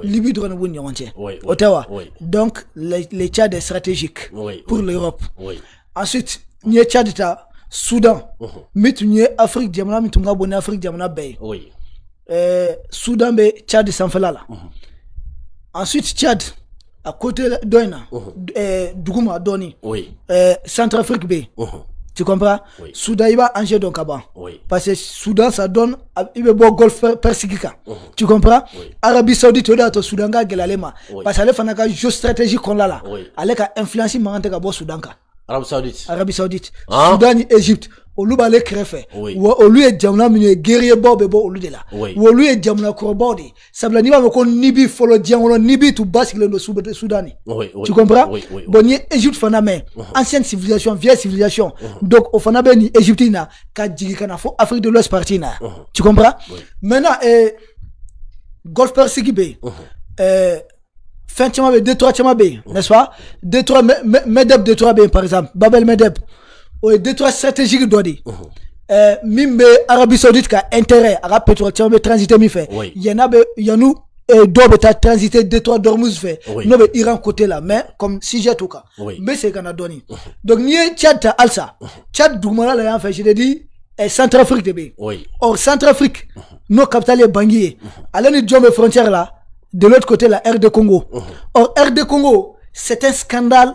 Libye dɔrɔn de b'u ni ɲɔgɔn cɛ donc le Tchad est stratégique pour l'Europe ensuite n'i Tchad ta Sudan min tun Afrique jamana mais tu ka bon Afrique jamana bay. ye Euh, Soudan bɛ Tchad sanfɛla la uh-huh. ensuite Tchad à côté dɔ in uh-huh. eh, Douma dugu ma dɔɔnin Centrafrique bɛ yen uh-huh. Tu comprends oui. il va Angers donc avant. Oui. Parce que Soudan, ça donne. Il veut bon golf persique. Mhm. Tu comprends oui. Arabie Saoudite, tu de Soudan ka parce que y un cas jeu stratégie kɔnɔna la ale Elle a influencé maintenant que le Soudan Arabie Saoudite Arabie Saoudite hein? Soudan et Égypte olu b'ale kɛrɛfɛ wa olu ye jamana guerrier bɛ bɔ de la wa olu ye jamana kɔrɔbaw de ye sabula n'i b'a mɛn tu comprends bon Égypte fana uh-huh. ancienne civilisation vieille civilisation uh-huh. donc o fana bɛ nin Afrique de l'Ouest partie uh-huh. tu comprends maintenant eh, Golf Persique, bɛ eh, euh, fɛn caman bɛ yen n'est-ce pas Medeb par exemple Babel Medeb o ye détroit stratégique dɔ de ye. ɛɛ euh, min bɛ arabi saoudite ka intérêt a ka pétrole caman bɛ transiter min fɛ. en bɛ yan'u dɔw bɛ taa transiter détroit d'Ormuz fɛ n'o bɛ Iran côté là mais comme sujet t'o kan n bɛ segin ka na dɔɔni donc n'i ye Tchad ta halisa Tchad dugumana la yan fɛ je l'ai dit Centrafrique de bɛ yen or Centrafrique n'o capitale ye Bangui ye ale ni jɔn bɛ frontière la de l'autre côté la RD Congo or RD Congo c'est un scandale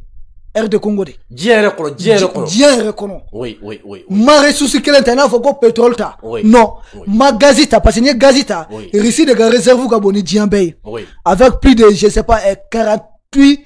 de Congo de. Diɲɛ Dien kɔnɔ Oui oui oui. ma ressource qui est i Faut pétrole ta. Oui. Non ma gazita, parce que n'i ye gazita. ta. de ka réserve ka bon Oui. avec plus de je sais pas 48 eh,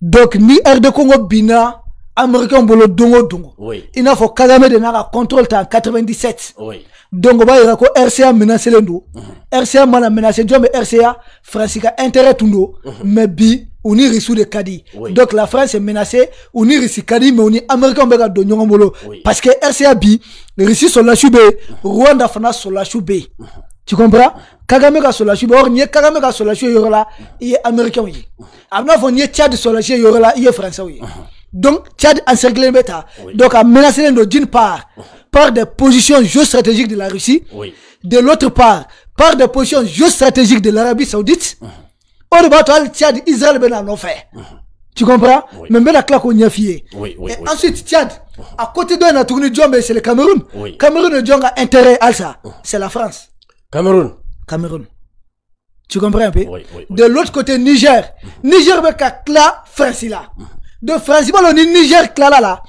donc ni RD Congo bina américain bolo dongo dongo oui. il n'a faut Kagame de nara contrôle en 97 oui. donc ba yira ko RCA menace les mm -hmm. RCA mana menacé mhm. mais RCA Francika intérêt tundo mm -hmm. mais bi uni risu de kadi oui. donc la France est menacée uni risi kadi mais uni américain bega do bolo oui. parce que RCA bi sur la be Rwanda fana sur la mm -hmm. Tu comprends Kagame ka sola Kagame ka yorola, il est américain oui. Abna nye Tchad solashi il est français oui. Donc Tchad encerclé beta. Donc a menacé d'une part par des positions géostratégiques de la Russie, oui. de l'autre part par des positions géostratégiques de l'Arabie Saoudite. Or uh-huh. pas Tchad Israël ben en fait. Uh-huh. Tu comprends Mais ben la claque on y a Oui, oui, Et ensuite Tchad à côté d'un a tourné c'est le Cameroun. Cameroun Djombe a intérêt à ça. Uh-huh. C'est la France. Cameroun. Cameroun. Tu comprends un peu De l'autre côté, Niger. Niger, mais Kla, là De Francis on Niger, Kla, là,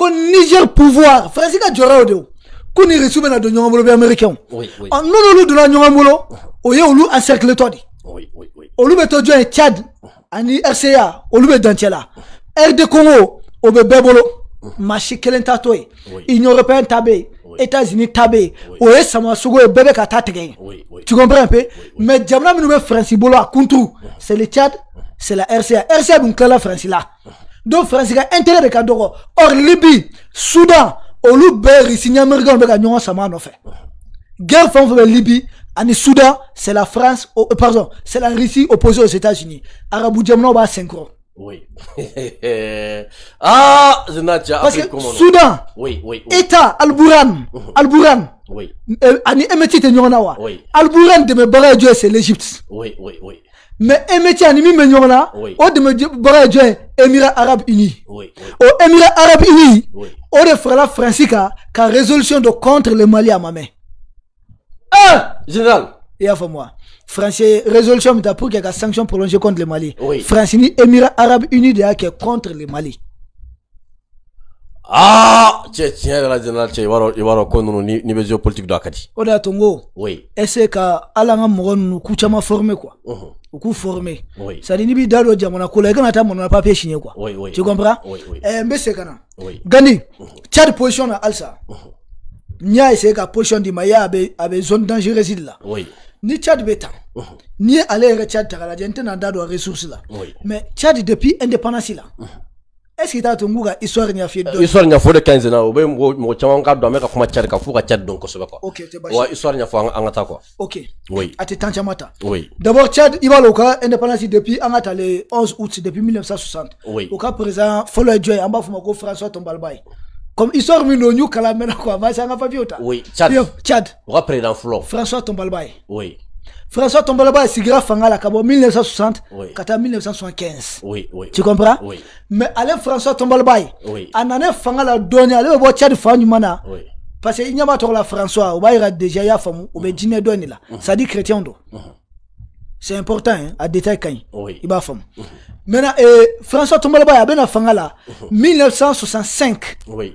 Niger pouvoir. France Djora, Odeo. Qu'on y reçoit maintenant de américain. Oui, oui. En nous on de la Oye, on a encercle, toi, Oui, oui, oui. On l'ouvre, un Tchad. en RCA. On de Congo. On Bebolo. Mm. Machi, Union Européenne, Tabé. États-Unis Tabé, Où est o ye sama sugu ye tu comprends un peu mais jamana nous bɛ Faransi bolo à kuntu c'est le Tchad c'est la RCA RCA dun tilala Faransi la donc France a intérêt de ka or Libye, Soudan, olu Ici, ni Américains bɛ ka ɲɔgɔn sama a guerre fɛn o fɛn bɛ Libi c'est la France oh, euh, pardon c'est la Russie opposée aux États-Unis arabu jamanaw cinq senkɔrɔ oui. ah, je n'ai déjà Soudan. Oui, oui. État, Al-Bouran. Al-Bouran. Oui. Euh, ani Emeti te Oui. Al-Bouran de me barrer Dieu c'est l'Égypte. Oui, oui, oui. Mais Emeti ani mi me nyona. Oui. O de me barrer Dieu Émirats Arabe Unis. Oui. oui. O Émirats Arabes Unis. Oui. O de frère Francisca, résolution de contre le Mali à ma main. Ah, général et à moi français résolution mais pour qu'il y ait sanction prolongée contre le Mali oui. France ni Émirats Arabes Unis qui est contre le Mali ah tiens tiens la général tiens il va, il va ni nos bezo politique da kadi est da tongo oui est-ce que ala nga mo nu ku chama former quoi Oui. -huh. ku former oui ça ni bi dalo jamana ko la kana ta mon pas péché quoi oui oui tu comprends oui oui eh mbese kana oui gani tiens -huh. tchad position à alsa uh -huh n'i a essayé ka position d'i ma avec zone dangereuse là la oui. ni Tchad bɛ tan uh-huh. n'i aller ale yɛrɛ Tchad ta k'a lajɛ n da ressource la oui. mais Tchad depuis indépendance là uhum. est ce que tu t'a to histoire ni ye dɔɔni histoire ɲɛfɔ de ka ɲi senna o bɛ mɔgɔ mɔgɔ caman k'a dɔn an kuma Tchad kan f'u ka ok tɛ baasi histoire ɲɛfɔ an ka ok oui à tɛ temps caman oui d'abord Tchad il va dɔn ka indépendance depuis an le 11 août depuis 1960 oui au cas présent fɔlɔ ye en ye an b'a fɔ ko François Tombalbay comme histoire min don y'u quoi mais c'est n'a pas vu ta. oui Chad Tchad. o ka président François Tombalbaye. oui. François c'est grave fanga la cabo 1960 oui. ka 1975. Oui, oui. Tu comprends oui. Mais allez François Tombalbaye, en oui. a nanɛ fanga la dɔɔni ale bɛ bɔ Tchad Mana oui. parce que n'y a pas trop la François ou b'a déjà y y'a faamu ou mm-hmm. bien dîner dɔ là mm-hmm. ça dit c'est à dire chrétien do mm-hmm. C'est important hein, à détail kaɲi oui. Il va faamu maintenant eh, François Tombalbay a bien fanga la 1965. Oui.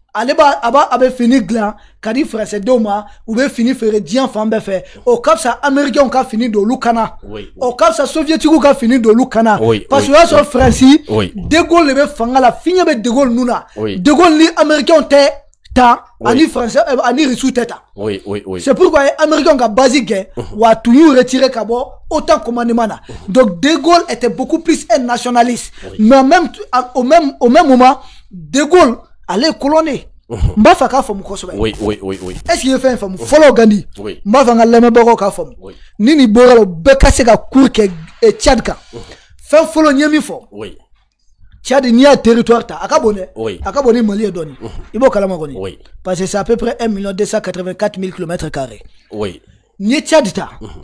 ale b'a a b'a a bɛ fini dilan ka di faransɛdenw ma u bɛ fini feere diɲɛ fan bɛɛ fɛ o ka fisa amɛrikɛnw ka fini de lukana. Oui. Au o ça soviétique soviétiques fini de lukana. parce que là, sur France, faransi de Gaulle de bɛ fanga la fiɲɛ de Gaulle ninnu na de Gaulle ni amɛrikɛnw tɛ ta ani français euh, ani rusu ta c'est pourquoi eh, américain ka basique, ou ou tout y'u retiré ka autant commandement donc de était beaucoup plus nationaliste mais même, au, même, au même moment de ale ye kolon de ye n b'a fɛ k'a faamu kosɛbɛ oui oui oui oui est ce que i ye fɛn faamu fɔlɔ gandi oui n b'a fɛ n ka lamɛnbagaw k'a faamu oui ni nin bɔra la u bɛɛ ka se ka cours kɛ Tchad kan fɛn fɔlɔ n ye min fɔ oui Tchad n'i y'a territoire ta a ka bon dɛ oui a ka bon ni Mali ye dɔɔni mhm. i b'o kalama kɔni oui parce que c'est à peu près 1 million 284 000 kilomètres carrés oui n'i ye Tchad ta mhm.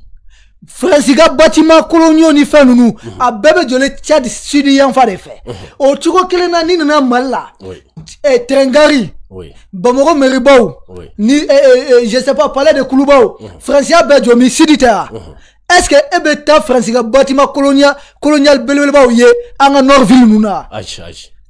Fresiga batima kolonyo ni fe fait nonu, -hmm. abebe jole tchad sudi yan fa de fe. Mm -hmm. Otuko oh, kele na ni nana mala. Oui. Eh, trengari. Oui. Bomoro meribo. Oui. Ni eh, eh, eh, je sais pas parler de kulubo. Mm -hmm. Fresiga bejomi sudi ta. Mhm. Est-ce que ebeta eh Fresiga batima kolonia colonial belbelbao ye anga norville nuna. Aj aj.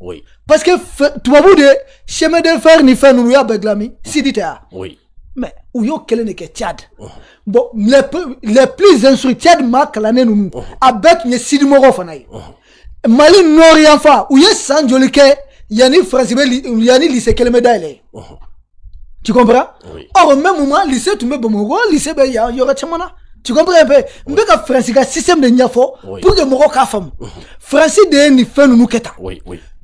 Oui. Parce que tu vas vous de chemin de fer ni fɛn nous u y'a bɛɛ dilan Oui. Mais u y'o kelen de kɛ Tchad. Oh. Bon les les plus instruits Tchad maa kalannen ninnu. Oh. A bɛɛ tun ye sidimɔgɔw fana ye. Oh. Mali nord yan fa u ye san yanni Faransi yanni lycée kelen bɛ dayɛlɛ. Oh. Tu comprends? Oui. Or au même moment lycée tun bɛ Bamakɔ lycée bɛ yan yɔrɔ caman na. tu comprends un peu n bɛ ka faransi ka système de ɲɛfɔ pour que mɔgɔw k'a faamu faransi de ye nin fɛn ninnu Oui, tan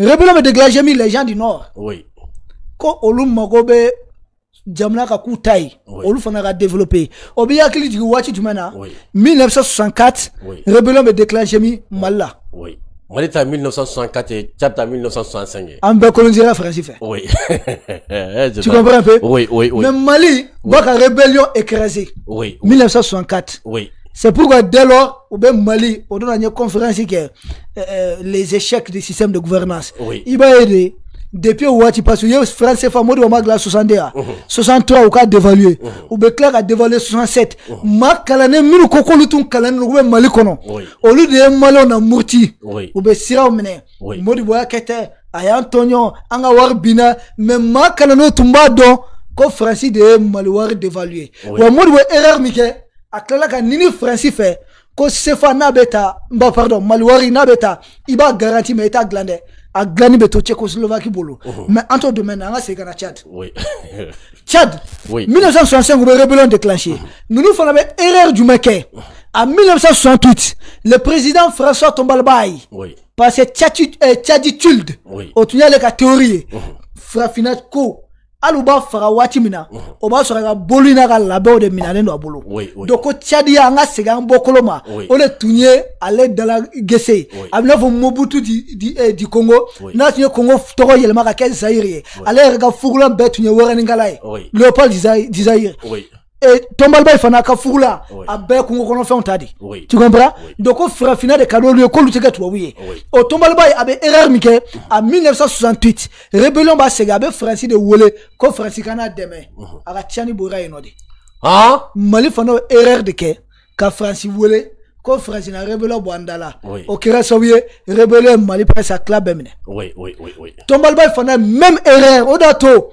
Rébellion Rébellion déclare les gens du nord oui. Quand olu a développé, jamana ka développé. olu ka développer dit oui. 1964 oui. Rébellion oui. 1964 et tchad en 1965 oui. tu comprends un peu oui, oui, oui. mais mali oui. la rébellion écrasée oui, oui. 1964 oui. C'est pourquoi dès lors, ou bien Mali, on donne une conférence qui est euh, euh, les échecs du système de gouvernance. Oui. Il va aider. Depuis où tu passes, il y a France CFA, moi, on la 61, 63 ou 4 dévalué, mhm. ou bien Claire a dévalué 67. Mhm. Ma calane, minu koko ton calane, ou bien Mali kono. Au lieu de Mali, on a mourti. Ou bien Sira ou mené. Moi, du bois, qu'était, aya Antonio, anga warbina, mais ma calane, tumba don, ko France de Mali war dévalué. Ou moi, du bois, erreur, Mickey a tilala ka ɲini fait, fɛ ko sefa n'a bɛ pardon maliwari n'a bɛ ta i b'a garanti mɛ i t'a dilan dɛ a dilanni bɛ to tchécoslovaquie bolo mɛ an t'o deux na an ka ka tchad tchad 1965 u bɛ rébellion déclenché nous fana bɛ erreur du kɛ en 1968 le président françois Tombalbaï parce eh, que tchaditulde tulde o tun y'ale ka théorie ye ko hali u b'a faga waati min na o b'a sɔrɔ a ka bolo n'a ka labɛnw de minɛnen don a bolo donc ko cadiya an ka segin an bɔkolo ma o de tun ye ale dala gese ye a bɛ n'a fɔ mobutu di kongo eh, n'a tun ye kongo tɔgɔ yɛlɛma ka kɛ zayiri ye ale yɛrɛ ka fugulan bɛɛ tun ye wɛrɛnikala ye leopold zayiri Et Tombaliba fana ka fugula oui. a bɛɛ kungo kɔnɔfɛnw tu comprends donc donc frère final de cadeau d'olu ko k'olu tɛ oui, au ye o erreur min en 1968 rébellion b'a se a français de wele ko français kana n'a dɛmɛ a Bora yen ah? Mali fana erreur de ke ka français wele ko français na rébellion bandala au da so o kɛra mali ye oui oui oui oui. oui oui oui fana même erreur odato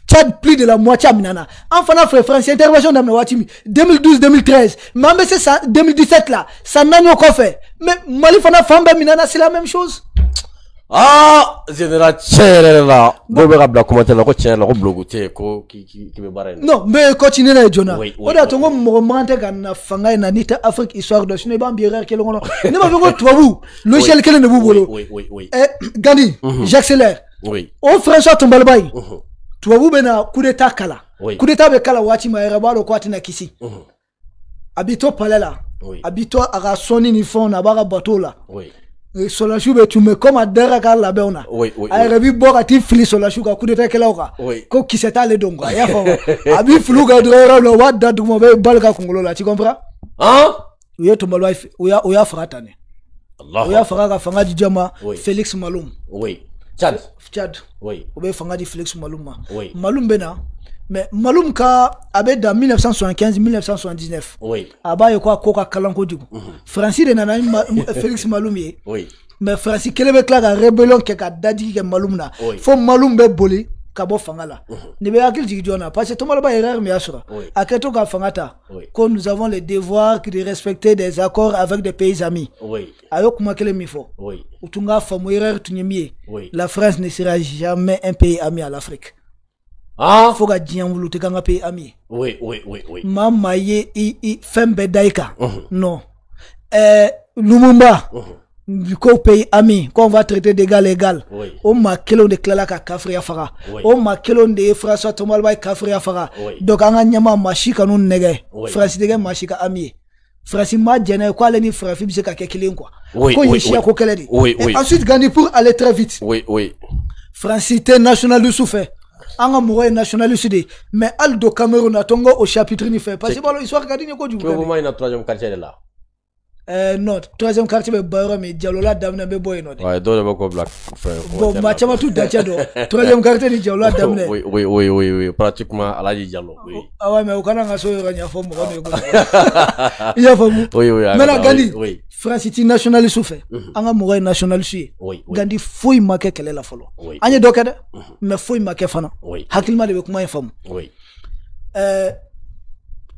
Tchad plus de la moitié minana enfin fana fɛ faransi intervention daminɛ waati 2012 2013 mais c'est ça 2017 là. 2017 n'a san encore fait. kɔfɛ mais mali fana fan minana c'est la même chose ah général tiɲɛ yɛrɛ la dɔw là ka bila commentaire la ko tiɲɛ yɛrɛ la ko buloko tɛ yen ko k'i k'i bɛ baara non n bɛ continuer n'a ye joona o de chez nous n ko mɔgɔ man kan tɛ ka na fanga in na n'i tɛ Afrique le dɔn sinon i b'an oui erreur kelen kɔnɔ Gandi j'accélère oui oh, François Tombaliba in mhm. tubabu bɛna kudeta kala oui. kudeta bɛ kala waati ma yɛrɛ b'a kisi mm -hmm. a b'i oui. a b'i to ni fɛnw na a b'a oui. Eh, sɔlasiw bɛ tun bɛ komi ka labɛnw na a yɛrɛ bɛ bɔ t'i fili sɔlasiw kan kudetakɛlaw kan ko kisɛ t'ale don kuwa i y'a faamu a b'i fili u kan dɔrɔn yɔrɔ min na u b'a da duguma u bɛ bali ka kunkolo la fanga di jɔn ma Félix Malum. Oui. Tchad. Tchad. Eh, oui. Ou bien Fangadi Félix Maloum. Oui. Maloum Bena. Mais Maloum ka abe dans 1975-1979. Oui. Aba yoko a koka kalanko digo. Mm -hmm. Francis de nana ma, Félix Maloum ye. Oui. Mais Francis kele be kla ka rebellion ke ka dadigi ke Maloum na. Oui. Fo Maloum be boli. ka bɔ fanga la mhm. nin jigi jɔn parce que tɔnbɔlɔba ye erreur min y'a sɔrɔ a ka fanga ta ko nous avons le devoir de respecter des accords avec des pays amis a ye kuma kelen min fɔ u tun k'a erreur tun ye la France ne sera jamais un pays ami à l'Afrique ah. faut ka diɲɛ wulu tɛ k'an pays ami oui oui maa ye fɛn bɛɛ da i kan mhm. non euh lumumba mhm du coup pays ami qu'on va traiter d'égal égal o m'a quelon de tilala ka kafiriya faga o maa de François Thomas Alba Kafri kafiriya faga donc an ka ɲɛmaa maa si kanu nɛgɛ Faransi tɛ kɛ maa ami François Faransi quoi jɛnna k'ale ni farafin bɛ ka quoi ko oui, oui. et ensuite Gandhi pour aller très vite François était national du an ka mɔgɔ ye national du sud. mais Aldo Cameroun a tɔ au chapitre ni fait. parce que bon, b'a dɔn histoire ka di n ye kojugu. troisième quartier de là. Uh, eh, no quartier bɛ bayɔrɔ min jalola daminɛ bɛ bɔ yen nɔ de quartier ni jalola daminɛ oui oui oui oui oui pratiquement u kana n ka so gandi oui faransi ti nationaliste fɛ an ka mɔgɔ ye nationaliste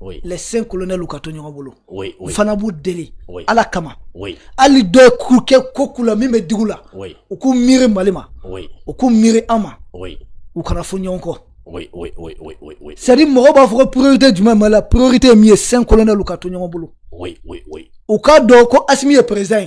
oui. les cinq colonels ou carton Oui, oui. Fanabu deli. Oui. Alakama Oui. Ali do mime Oui. mire malema. Oui. mire ama. Oui. Ou kanafon Oui, oui, oui, oui, oui. oui. C'est à dire, priorité du même, la priorité est mieux cinq colonels ou carton Oui, oui, oui. Ou kado asmi est présent.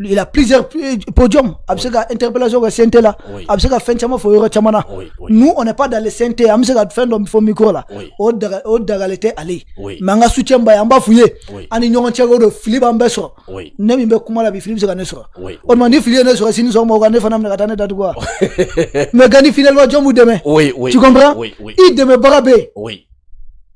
il a plusieurs podiums. Absega oui. interpellation au CNT là. Absega fin chama fo yoro chama na. Nous on n'est pas dans le CNT. Absega fin de fo micro là. O daga o daga lete ali. Manga soutien ba yamba fouye. Ani nyongon tiago de Philippe Ambeso. Ne mimbe kuma la bi Philippe sega neso. On m'a dit Philippe neso si nous sommes organisés fanam na katane dadu quoi. Mais gani finalement jomu demain. Oui oui. Tu comprends? Oui oui. Il demain barabé. Oui.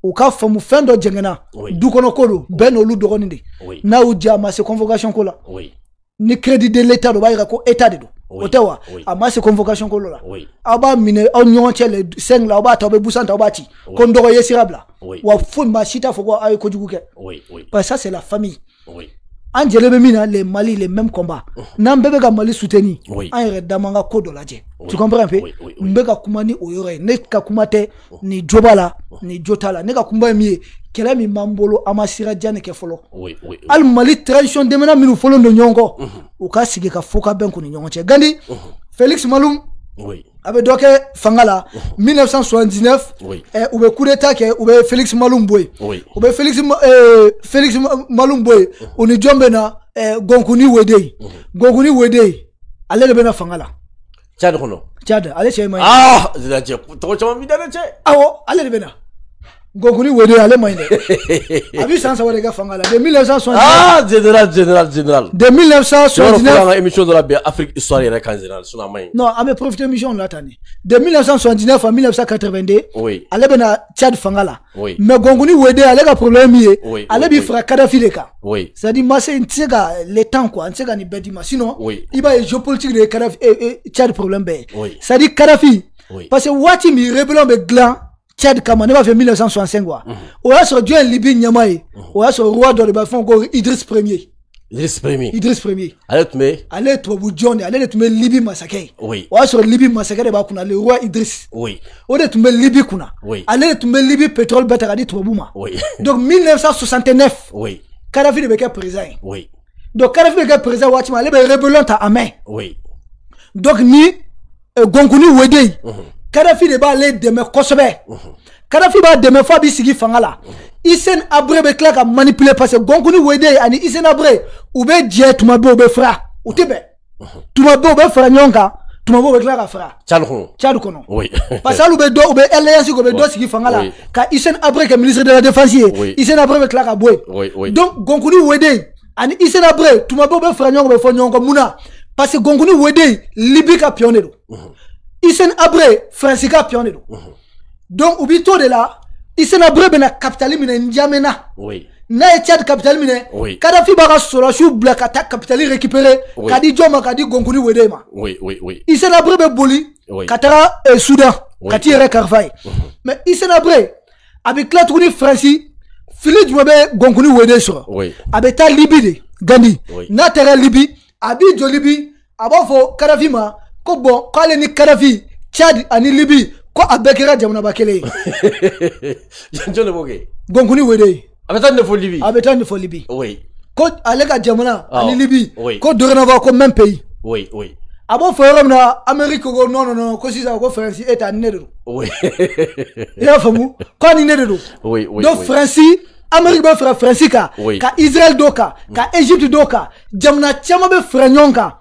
u ka faamu fɛn dɔ jɛngɛna du kɔnɔ ko do bɛɛ n'olu dɔgɔnin n'a y'u ma se convocation ko Oui ni crédit de l'état do baira ko état de do o tɛ convocation ko lola la mine on minɛ aw le sɛng la aw ta aw busan ta aw ko yesirabla wa foyi maa fo ko ay ko aw oui. kojugu ça c'est la famille Oui. an jɛlen bɛ min na le mali le même combat n'an bɛɛ bɛ ka mali soutenir an yɛrɛ dama an ka ko dɔ lajɛ tu comprends pe n bɛ ka kuma ni o yɔrɔ ye ne ka kuma tɛ oh. nin jo b'a la oh. nin jo t'a la ne ka kuma ye min ye kɛlɛ min b'an bolo an ma sira diya nin kɛ fɔlɔ hali mali tradition dɛmɛna minnu fɔlɔ don ɲɔgɔn kɔ mhm. u ka sigi ka fo ka bɛn k'u ni ɲɔgɔn cɛ gandi mhm. félix malum Oui. Avec donc, fangala 1979. Oui. Eh, ube coup d'état que ube Félix Malumboy. Oui. Ube Félix euh Félix Malumboy oh. oni jombe euh eh, Gonkuni Wede. Fangala. Gonkuni Wede. Ale de bena fangala. Tchad kono. Tchad, ale chey Ah, temps Trop chama dans le che. Ah, allez le bena. Gokuri Wede ale man ɲi dɛ a san ah général général général de 1979 cɛ b'a émission une la ka émission Afrique histoire et kan général a non ah, à bɛ profiter émission la tani. de 1979 à 1982 oui ale bena Tchad fangala. oui mais Gokuri Wede ale ka problème yé. oui ale b'i fara Kadhafi les oui c'est à dire ma une n le temps quoi Une tɛ ni ka nin bɛɛ sinon oui i b'a géopolitique de Kadhafi et Tchad problème bé. Ben. oui c'est à dire Kadhafi oui parce que Watimi min rébellion mais Tchad Kamane va 1965 wa. O y'a sɔrɔ jɔn ye Libi ɲɛmaa ye. O y'a roi de b'a fɔ Idriss Premier. Idriss Premier. Idriss Premier. Allez tu mets. Allez ye tubabu Allez tu mets Libye massacre. Libi Oui. Où y'a sɔrɔ Libi masakɛ de b'a le roi Idriss. Oui. O tu mets Libye Libi kunna. Oui. Allez tu mets Libye Libi pétrole bɛɛ ta ka Oui. Donc 1969. Oui. Kadhafi de bɛ président Oui. Donc Kadhafi de kɛ président waati min ale bɛ rébellion ta amen. main. Oui. Donc ni euh, Gonkuni Wede. Mm -hmm. Kadhafi de b'ale dɛmɛ kosɛbɛ Kadhafi b'a dɛmɛ f'a b'i sigi Fangala. la Hissène be bɛ manipule ka manipuler parce que Gongouni Wédé ani isen abre. ou bɛ jɛ tuma fra. u bɛ fara u tɛ bɛn Tu ma u bɛ fra ka oui parce que hali u bɛ dɔ u sigi fangala. ka isen ministre de la défense ye oui be Habré oui donc gongunu Wédé ani isen abre. tu ma fra bɛ fara ɲɔgɔn kan u bɛ parce que Wédé Libi ka isen abre fransi ka mhm. donc au b'i to de la isen abre ben kapitali minɛ njamena oui. n'a ye capitale mine, oui. kadafi b'a ka sɔrɔsiw bila ka taa kapitali récupéré oui. ka Kadi jɔn ma oui, oui, oui. isen abre bɛ boli oui. ka taga eh, mhm. mais isen abre a bɛ tila tuguni fransi fili jumɛn bɛ gonkuni oui. a bɛ libi oui. n'a terre libi a jo libi a b'a ko ko k'ale ni kadafi chad ani libi ko a bɛɛ kɛra jamanaba kelen ye jɔn de b'o kɛ gɔnkuni wele a bɛ taa nin fɔ a bɛ taa nin fɔ oui ko ale ka jamana ah, ani libi oui ko dorénavant ko même pays oui oui a b'o fɔ yɔrɔ na amérique ko non non non ko sisan ko faransi e ta ni ne oui i y'a faamu ko ni ne de oui oui donc France, amérique bɛ fara faransi kan ka israel dɔ kan ka égypte dɔ kan jamana caman bɛ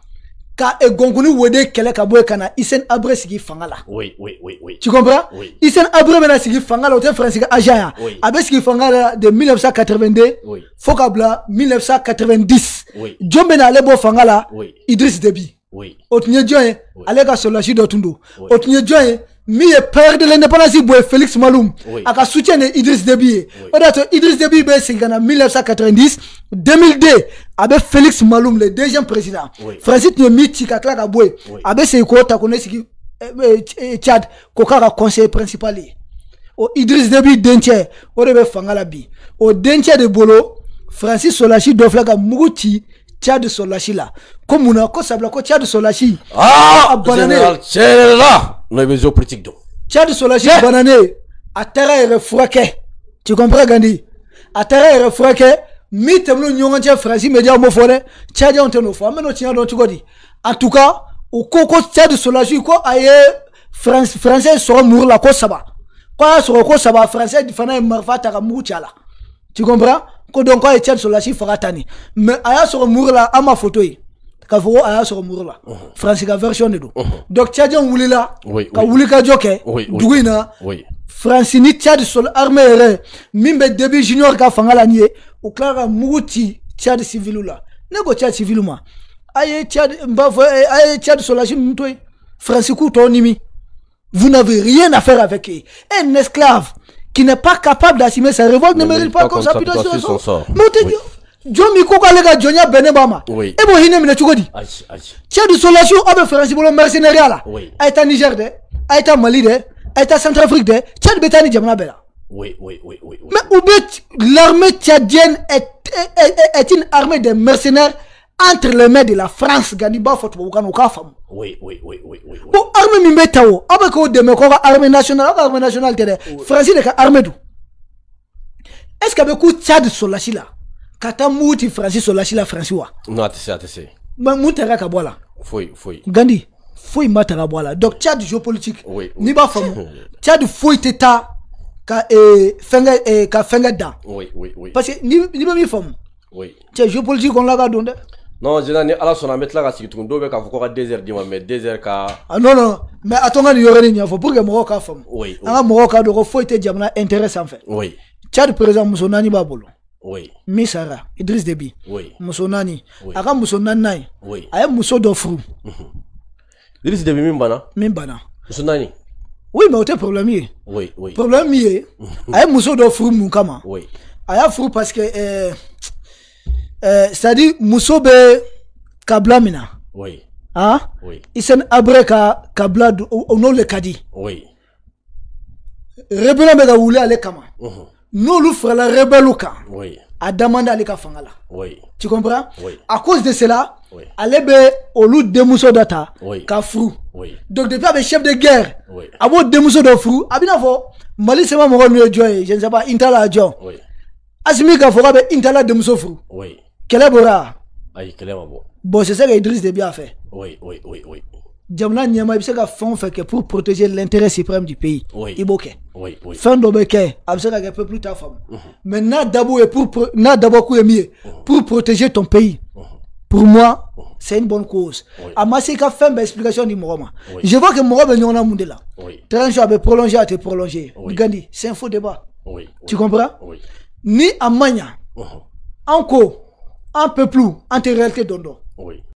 ka Egonkuni wede kɛlɛ ka bɔ yen ka na isen Habré sigi fanga la oui oui oui oui tu comprends oui Isen Habré bena, sigi fanga la o tɛ France ka agent ye oui a bɛ sigi fanga la de 1982 oui fo ka bila 1990 oui jɔn bena, ale bɔ fanga la oui Idriss Déby oui o tun ye jɔn ye oui ale ka sɔrɔdasi dɔ tun oui tun ye jɔn ye min père de l'indépendance boye félix Maloum. oui. a soutien de idris debi ye oui. o idris be sigi 1990 2002 a félix Maloum, le deuxième président francis tun ye min ci ka tila ka bɔ yen a k'o ta ko ne tchad k'o k'a conseiller principal o idris debi dencɛ o de bi o dentier de bolo francis Solachi dɔ filɛ ka tchad Solachi la ko ko sabula ko tchad Ah, a ah, bananen Tchad donc. Tchad de tu banane à terre est refroqué. tu comprends Gandhi? À terre yɛrɛ refroqué. min tɛmɛn'u ni ɲɔgɔn média m'o n'o nous en tout cas au coco Tchad de solaji quoi a français français seront la cause saba va. Quoi sera cause saba va français tu comprends que donc solaji mais a sur ma photo k'a fɔ ko a y'a sɔrɔ muru la faransi ka version de don donc tchadien wulila ka wuli ka jɔ kɛ dugu in na faransi ni tchad sol armée yɛrɛ min bɛ debi junior ka fanga la nin ye u tila ka mugu ci tchad civil la ne ko tchad civil ma a ye tchad n b'a fɔ a ye tchad solasi ninnu to yen faransi k'u tɔ nimi vous n'avez rien à faire avec eux un esclave qui n'est pas capable d'assumer sa révolte ne mérite pas qu'on s'appuie sur son sort mais o tɛ jɔ Jomi min ko k'ale benebama. jɔnya bɛnnen Hine ma e b'o hinɛ minɛ du solation aw bɛ bolo la a ye taa niger dɛ a mali de. a Centrafrique de. centrafrique Beta cɛ de bela. Oui, oui, oui, oui. oui. mais u l'armée tchadienne est, est, est une armée des mercenaires entre les mains de la France gani b'a fɔ Oui, Oui, oui, oui, oui. bon armée min bɛ ta o quoi, armée nationale armée nationale tɛ dɛ faransi de armée don est ce que coup tchad solasi la Kata muti Francis ci faransi sɔrɔlasi la non tu sais, tu sais. Mais se. mɛ mun Foi, foi. Gandhi, foi la. gandi foyi ma tara bɔ a la géopolitique. oui oui n'i b'a faamu tchad foyi foi taa ka ee eh, fɛnkɛ ee eh, ka fɛnkɛ da. oui oui oui. parce que ni ni bɛ min faamu. oui cɛ géopolitique on la ga donde? non je n'ai ala sɔnna an bɛ tila ka sigi tuguni dɔw k'a fɔ heures d'i mais deux heures ka. ah non non mais atonga il y ka une yɔrɔ pour que mɔgɔw femme. oui oui an ka mɔgɔw k'a dɔn ko foyi tɛ oui. tchad président muso naani b'a bolo. min sara idris debi muso naani a ka muso naaninan ye a ye muso dɔ furu mhm. idris debi min banna min banna muso naani oui mais o tɛ problème ye problème min ye a ye muso dɔ furu mun kama a y'a furu parce que euh, euh, c'est à dire muso bɛ kabila min na han ah? isɛni abre ka kabila n'o le ka di rebellion bɛ ka wuli ale kama. Uh mhm. -huh. n'olu farala rebelles kan oui. a demandé ale ka fanga la oui. tu comprends oui. à cause de cela oui. ale bɛ olu denmuso dɔ ta oui. ka oui. donc depuis a bɛ chef de guerre oui. a b'o denmuso dɔ furu a bɛna fɔ mali sɛbɛn mɔgɔ ninnu je ne sais pas intala jɔn oui. asimi k'a fɔ k'a bɛ intala denmuso furu oui. kɛlɛ bɔra ayi kɛlɛ ma bɔ bon c'est ça que idriss déby a fait oui, oui, oui, oui jamana n'y i bɛ se ka fɛn o fɛn kɛ pour protéger l'intérêt suprême du pays oui. i b'o kɛ oui, oui. fɛn dɔ bɛ kɛ a bɛ se ka kɛ peuple t'a faamu uh -huh. mais n'a dabɔ ye pour n'a dabɔ kun ye min ye mhm. pour protéger ton pays uh mhm. -huh. pour moi uh mhm. -huh. c'est une bonne cause oui. a ma se ka fɛn bɛɛ explication di mɔgɔ ma oui. je vois que mɔgɔ bɛ ɲɔgɔn na mun de la oui. transition a ah, bɛ ben, prolonger a ah, tɛ prolonger oui. gandi c'est un faux débat oui. tu comprends oui. ni a ma ɲa uh -huh. an ko an peuple an tɛ réalité dɔn dɔn oui.